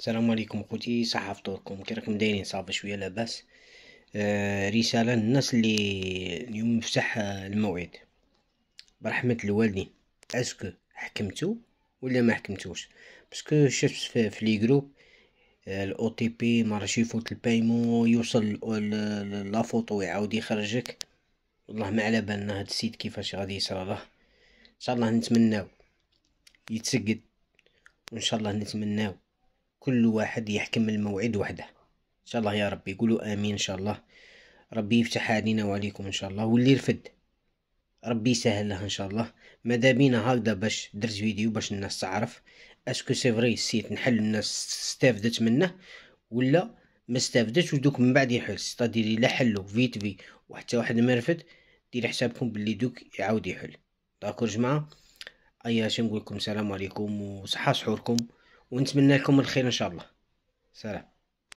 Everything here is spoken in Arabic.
السلام عليكم خوتي صحة فطوركم كي راكم دايرين صافي شويه لاباس آه، رساله للناس اللي اليوم مفتح آه، الموعد برحمه الوالدين اسكو حكمتو ولا ما حكمتوش باسكو شفت في, لي جروب آه، الاو تي بي مارشي يفوت البايمون يوصل لا فوتو يعاود يخرجك والله ما على بالنا هاد السيد كيفاش غادي يصرى له ان شاء الله نتمناو يتسقد وان شاء الله نتمناو كل واحد يحكم الموعد وحده ان شاء الله يا ربي قولوا امين ان شاء الله ربي يفتح علينا وعليكم ان شاء الله واللي رفد ربي يسهل له ان شاء الله ماذا بينا هكذا باش درت فيديو باش الناس تعرف اسكو سي فري سيت نحل الناس استفدت منه ولا ما استفدتش ودوك من بعد يحل ستادير الا حلو فيت في وحتى واحد ما رفد دير حسابكم باللي دوك يعاود يحل داكور جماعه ايا شنو نقول لكم السلام عليكم وصحه سحوركم ونتمنى لكم الخير ان شاء الله سلام